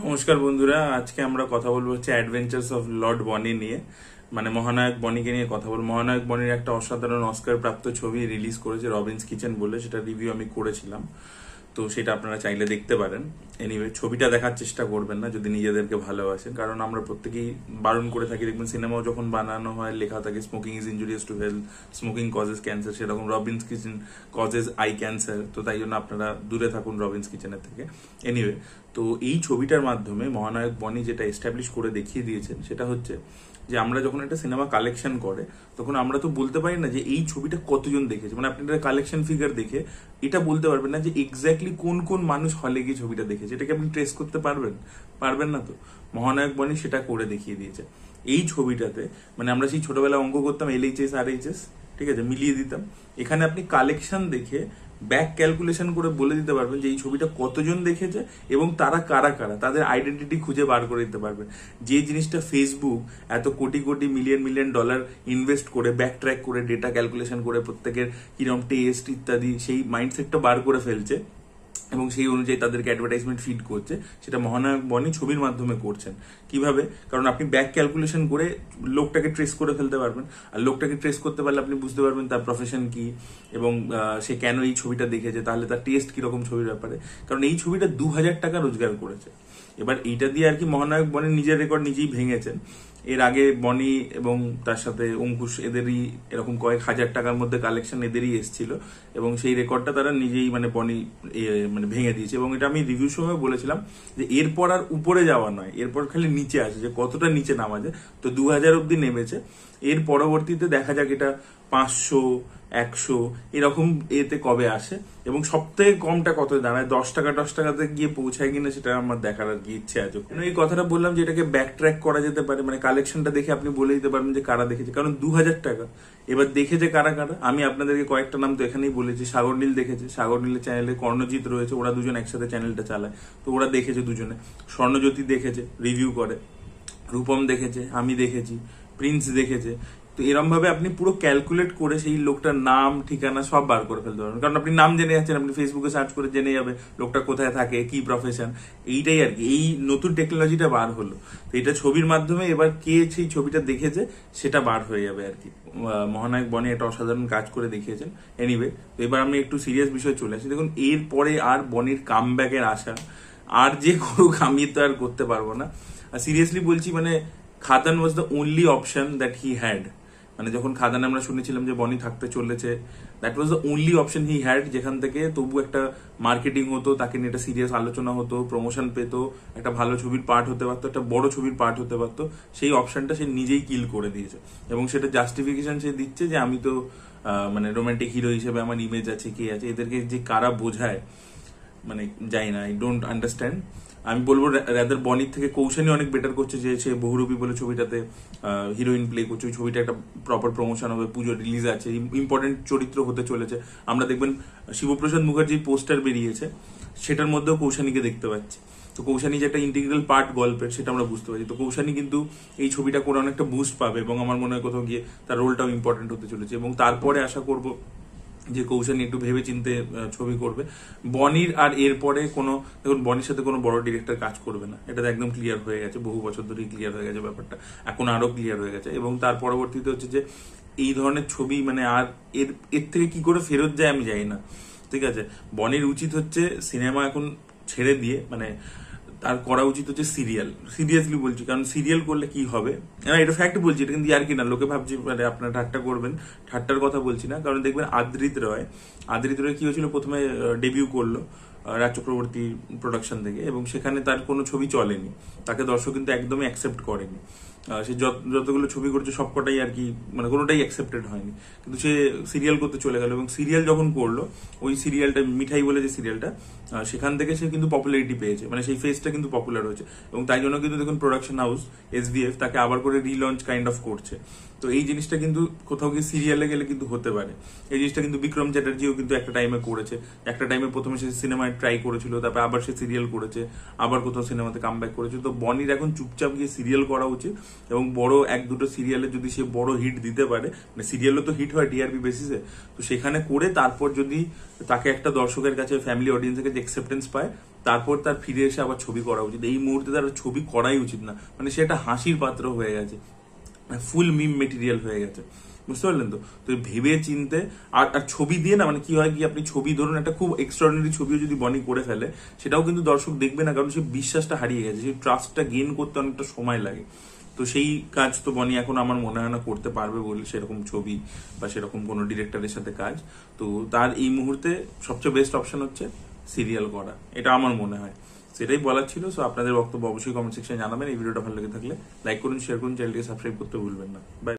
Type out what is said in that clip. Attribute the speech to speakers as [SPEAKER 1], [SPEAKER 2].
[SPEAKER 1] নমস্কার বন্ধুরা আজকে আমরা কথা বলবো হচ্ছে অ্যাডভেঞ্চার্স অফ লর্ড বনি নিয়ে মানে মহানায়ক বনিকে নিয়ে কথা বলবো মহানায়ক বনির একটা অসাধারণ অস্কার প্রাপ্ত ছবি রিলিজ করেছে রবিন্স কিচেন বলে সেটা রিভিউ আমি করেছিলাম তো সেটা আপনারা চাইলে দেখতে পারেন এনিওয়ে ছবিটা দেখার চেষ্টা করবেন না যদি নিজেদেরকে ভালোবাসেন কারণ আমরা প্রত্যেকেই বারণ করে থাকি দেখবেন সিনেমাও যখন বানানো হয় লেখা থাকে smoking is injurious to health smoking causes cancer সেরকম Robin's kitchen causes eye cancer তো তাই জন্য আপনারা দূরে থাকুন রবিন্স কিচেনের থেকে এনিওয়ে তো এই ছবিটার মাধ্যমে মহানায়ক বনি যেটা এস্টাবলিশ করে দেখিয়ে দিয়েছেন সেটা হচ্ছে যে আমরা যখন একটা সিনেমা কালেকশন করে তখন আমরা তো বলতে পারি না যে এই ছবিটা কতজন দেখেছে মানে আপনি একটা কালেকশন ফিগার দেখে এটা বলতে পারবেন না যে এক্স্যাক্টলি কোন কোন মানুষ হলে গিয়ে ছবিটা দেখেছে এটাকে আপনি ট্রেস করতে পারবেন পারবেন না তো মহানায়ক বনি সেটা করে দেখিয়ে দিয়েছে এই ছবিটাতে মানে আমরা সেই ছোটবেলা অঙ্ক করতাম L H S R H S ঠিক আছে মিলিয়ে দিতাম এখানে আপনি কালেকশন দেখে ব্যাক ক্যালকুলেশন করে বলে দিতে পারবেন যে এই ছবিটা কতজন দেখেছে এবং তারা কারা কারা তাদের আইডেন্টিটি খুঁজে বার করে দিতে পারবেন যে জিনিসটা ফেসবুক এত crore crore million million dollar invest করে ব্যাক ট্র্যাক করে ডেটা ক্যালকুলেশন করে প্রত্যেকের কিরম টেস্ট ইত্যাদি সেই মাইন্ডসেটটা বার করে ফেলছে এবং সেই অনুযায়ী তাদেরকে অ্যাডভার্টাইজমেন্ট ফিড করছে সেটা মহানায়ক বনি ছবির মাধ্যমে করছেন কিভাবে কারণ আপনি ব্যাক ক্যালকুলেশন করে লোকটাকে ট্রেস করে ফেলতে পারবেন আর লোকটাকে ট্রেস করতে পারলে আপনি বুঝতে পারবেন তার প্রফেশন কি এবং সে কেন এই ছবিটা দেখেছে তাহলে তার টেস্ট কিরকম ছবির ব্যাপারে কারণ এই ছবিটা দু হাজার টাকা রোজগার করেছে এবার এইটা দিয়ে আর কি মহানায়ক বনে নিজের রেকর্ড নিজেই ভেঙেছেন এর আগে বনি এবং তার সাথে অঙ্কুশ এদেরই এরকম কয়েক হাজার টাকার মধ্যে কালেকশন এদেরই এসেছিল এবং সেই রেকর্ডটা তারা নিজেই মানে বনি মানে ভেঙে দিয়েছে এবং এটা আমি রিভিউ সময় বলেছিলাম যে এরপর আর উপরে যাওয়া নয় এরপর খালি নিচে আসে যে কতটা নিচে নামা যায় তো দু হাজার অব্দি নেমেছে এর পরবর্তীতে দেখা যাক এটা পাঁচশো একশো এরকম এতে কবে আসে এবং সব থেকে কমটা কত দাঁড়ায় দশ টাকা দশ টাকাতে গিয়ে পৌঁছায় কিনা সেটা আমার দেখার আর কি ইচ্ছে আছে এই কথাটা বললাম যে এটাকে ব্যাক ট্র্যাক করা যেতে পারে মানে কালেকশনটা দেখে আপনি বলে দিতে পারবেন যে কারা দেখেছে কারণ দু হাজার টাকা এবার দেখেছে কারা কারা আমি আপনাদেরকে কয়েকটা নাম তো এখানেই বলেছি সাগর নীল দেখেছে সাগর নীলের চ্যানেলে কর্ণজিৎ রয়েছে ওরা দুজন একসাথে চ্যানেলটা চালায় তো ওরা দেখেছে দুজনে স্বর্ণজ্যোতি দেখেছে রিভিউ করে রূপম দেখেছে আমি দেখেছি প্রিন্স দেখেছে তো এরমভাবে আপনি পুরো ক্যালকুলেট করে সেই লোকটার নাম ঠিকানা সব বার করে ফেলতে পারবেন কারণ আপনি নাম জেনে যাচ্ছেন আপনি ফেসবুকে সার্চ করে জেনে যাবে লোকটা কোথায় থাকে কি প্রফেশন এইটাই আর কি এই নতুন টেকনোলজিটা বার হলো তো এটা ছবির মাধ্যমে এবার কে সেই ছবিটা দেখেছে সেটা বার হয়ে যাবে আর কি মহানায়ক বনে একটা অসাধারণ কাজ করে দেখিয়েছেন এনিওয়ে তো এবার আমি একটু সিরিয়াস বিষয়ে চলে আসি দেখুন এরপরে আর বনির কাম ব্যাকের আশা আর যে করুক আমি তো আর করতে পারবো না আর সিরিয়াসলি বলছি মানে খাতান was the only option that he had মানে যখন খাদানে আমরা শুনেছিলাম যে বনি থাকতে চলেছে that was the only option he had যেখান থেকে তবু একটা মার্কেটিং হতো তাকে নিয়ে একটা সিরিয়াস আলোচনা হতো প্রমোশন পেত একটা ভালো ছবির পার্ট হতে পারতো একটা বড় ছবির পার্ট হতে পারতো সেই অপশনটা সে নিজেই কিল করে দিয়েছে এবং সেটা জাস্টিফিকেশন সে দিচ্ছে যে আমি তো মানে রোমান্টিক হিরো হিসেবে আমার ইমেজ আছে কে আছে এদেরকে যে কারা বোঝায় মানে যাই না আই ডোন্ট আন্ডারস্ট্যান্ড আমি বলবো রাদার বনির থেকে কৌশানি অনেক বেটার করছে যে সে বহুরূপী বলে ছবিটাতে হিরোইন প্লে করছে ওই ছবিটা একটা প্রপার প্রমোশন হবে পুজো রিলিজ আছে ইম্পর্টেন্ট চরিত্র হতে চলেছে আমরা দেখবেন শিবপ্রসাদ মুখার্জির পোস্টার বেরিয়েছে সেটার মধ্যেও কৌশানিকে দেখতে পাচ্ছি তো কৌশানি যে একটা ইন্টিগ্রাল পার্ট গল্পের সেটা আমরা বুঝতে পারছি তো কৌশানি কিন্তু এই ছবিটা করে অনেকটা বুস্ট পাবে এবং আমার মনে হয় কোথাও গিয়ে তার রোলটাও ইম্পর্টেন্ট হতে চলেছে এবং তারপরে আশা করবো যে কৌশল একটু ভেবে চিনতে ছবি করবে বনির আর এরপরে কোনো দেখুন বনির সাথে কোনো বড় ডিরেক্টর কাজ করবে না এটা একদম ক্লিয়ার হয়ে গেছে বহু বছর ধরেই ক্লিয়ার হয়ে গেছে ব্যাপারটা এখন আরও ক্লিয়ার হয়ে গেছে এবং তার পরবর্তীতে হচ্ছে যে এই ধরনের ছবি মানে আর এর এর থেকে কি করে ফেরত যায় আমি জানি না ঠিক আছে বনির উচিত হচ্ছে সিনেমা এখন ছেড়ে দিয়ে মানে তার করা উচিত হচ্ছে সিরিয়াল সিরিয়াসলি বলছি কারণ সিরিয়াল করলে কি হবে না হ্যাঁ, এটা ফ্যাক্ট বলছি এটা কিন্তু আর কি না লোকে ভাবছি মানে আপনার ঠাট্টা করবেন ঠাট্টার কথা বলছি না কারণ দেখবেন আদ্রিত রয় আদ্রিত রয় কি হয়েছিল প্রথমে ডেবিউ করলো রাজ চক্রবর্তী প্রোডাকশন থেকে এবং সেখানে তার কোনো ছবি চলেনি তাকে দর্শক কিন্তু একদমই অ্যাকসেপ্ট করেনি সে যতগুলো ছবি করছে সবকটাই আর কি মানে কোনোটাই অ্যাকসেপ্টেড হয়নি কিন্তু সে সিরিয়াল করতে চলে গেল এবং সিরিয়াল যখন করলো ওই সিরিয়ালটা মিঠাই বলে যে সিরিয়ালটা সেখান থেকে সে কিন্তু পপুলারিটি পেয়েছে মানে সেই ফেসটা কিন্তু পপুলার হয়েছে এবং তাই জন্য কিন্তু দেখুন প্রোডাকশন হাউস এস তাকে আবার করে রিলঞ্চ কাইন্ড অফ করছে তো এই জিনিসটা কিন্তু কোথাও গিয়ে সিরিয়ালে গেলে কিন্তু হতে পারে এই জিনিসটা কিন্তু বিক্রম চ্যাটার্জিও কিন্তু একটা টাইমে করেছে একটা টাইমে প্রথমে সে সিনেমায় ট্রাই করেছিল তারপরে আবার সে সিরিয়াল করেছে আবার কোথাও সিনেমাতে কাম করেছে তো বনির এখন চুপচাপ গিয়ে সিরিয়াল করা উচিত এবং বড় এক দুটো সিরিয়ালে যদি সে বড় হিট দিতে পারে মানে সিরিয়ালও তো হিট হয় টিআরপি বেসিসে তো সেখানে করে তারপর যদি তাকে একটা দর্শকের কাছে ফ্যামিলি অডিয়েন্সের কাছে অ্যাকসেপ্টেন্স পায় তারপর তার ফিরে এসে আবার ছবি করা উচিত এই মুহূর্তে তার ছবি করাই উচিত না মানে সে একটা হাসির পাত্র হয়ে গেছে ফুল মিম মেটেরিয়াল হয়ে গেছে বুঝতে পারলেন তো তো ভেবে চিনতে আর আর ছবি দিয়ে না মানে কি হয় কি আপনি ছবি ধরুন একটা খুব এক্সট্রাডিনারি ছবিও যদি বনি করে ফেলে সেটাও কিন্তু দর্শক দেখবে না কারণ সে বিশ্বাসটা হারিয়ে গেছে সেই ট্রাস্টটা গেইন করতে অনেকটা সময় লাগে তো সেই কাজ তো বনি এখন আমার মনে হয় না করতে পারবে বলে সেরকম ছবি বা সেরকম কোনো ডিরেক্টরের সাথে কাজ তো তার এই মুহূর্তে সবচেয়ে বেস্ট অপশন হচ্ছে সিরিয়াল করা এটা আমার মনে হয় সেটাই বলার ছিল সো আপনাদের বক্তব্য অবশ্যই কমেন্ট সেকশনে জানাবেন এই ভিডিওটা ভালো লেগে থাকলে লাইক করুন শেয়ার করুন চ্যানেলটিকে সাবস্ক্রাইব করতে ভুলবেন না বাই